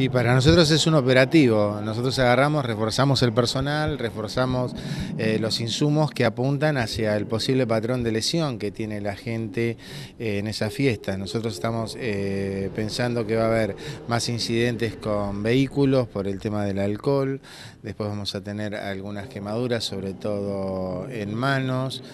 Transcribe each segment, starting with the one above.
Y para nosotros es un operativo. Nosotros agarramos, reforzamos el personal, reforzamos eh, los insumos que apuntan hacia el posible patrón de lesión que tiene la gente eh, en esa fiesta. Nosotros estamos eh, pensando que va a haber más incidentes con vehículos por el tema del alcohol. Después vamos a tener algunas quemaduras, sobre todo en manos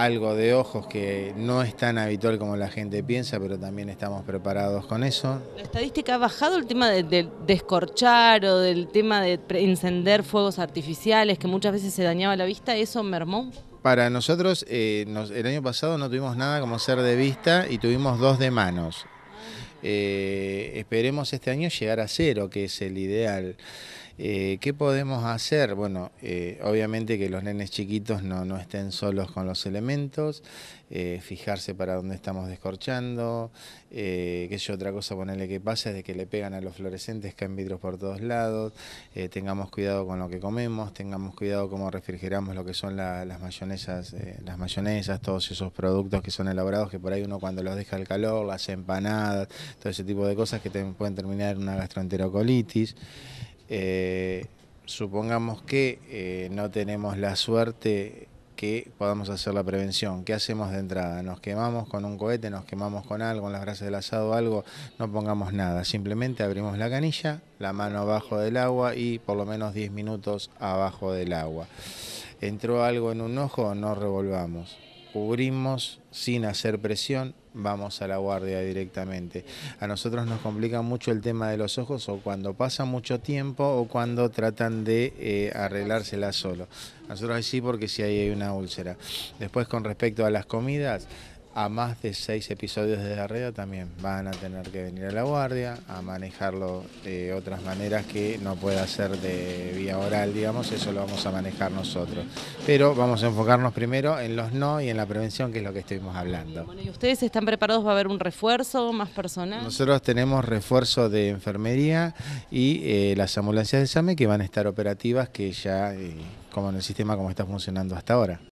algo de ojos que no es tan habitual como la gente piensa, pero también estamos preparados con eso. ¿La estadística ha bajado el tema de, descorchar o del tema de encender fuegos artificiales que muchas veces se dañaba la vista? ¿Eso mermó? Para nosotros, eh, el año pasado no tuvimos nada como ser de vista y tuvimos dos de manos. Eh, esperemos este año llegar a cero, que es el ideal. Eh, ¿Qué podemos hacer? Bueno, eh, obviamente que los nenes chiquitos no, estén solos con los elementos, eh, fijarse para dónde estamos descorchando, que yo otra cosa ponerle que pasa es de que le pegan a los fluorescentes, caen vidrios por todos lados, tengamos cuidado con lo que comemos, tengamos cuidado cómo refrigeramos lo que son las mayonesas, las mayonesas, todos esos productos que son elaborados, que por ahí uno cuando los deja al calor, las empanadas, todo ese tipo de cosas que pueden terminar en una gastroenterocolitis. Eh, supongamos que eh, no tenemos la suerte que podamos hacer la prevención. ¿Qué hacemos de entrada? ¿Nos quemamos con un cohete? ¿Nos quemamos con algo? con las grasas del asado algo? No pongamos nada. Simplemente abrimos la canilla, la mano abajo del agua y por lo menos 10 minutos abajo del agua. ¿Entró algo en un ojo? No revolvamos cubrimos sin hacer presión, vamos a la guardia directamente. A nosotros nos complica mucho el tema de los ojos o cuando pasa mucho tiempo o cuando tratan de eh, arreglársela solo. Nosotros sí porque si ahí hay una úlcera. Después con respecto a las comidas, a más de seis episodios de diarrea también van a tener que venir a la guardia, a manejarlo de otras maneras que no pueda ser de vía oral, digamos, eso lo vamos a manejar nosotros. Pero vamos a enfocarnos primero en los no y en la prevención, que es lo que estuvimos hablando. ¿Y ustedes están preparados? ¿Va a haber un refuerzo más personal? Nosotros tenemos refuerzo de enfermería y eh, las ambulancias de SAME que van a estar operativas, que ya, eh, como en el sistema, como está funcionando hasta ahora.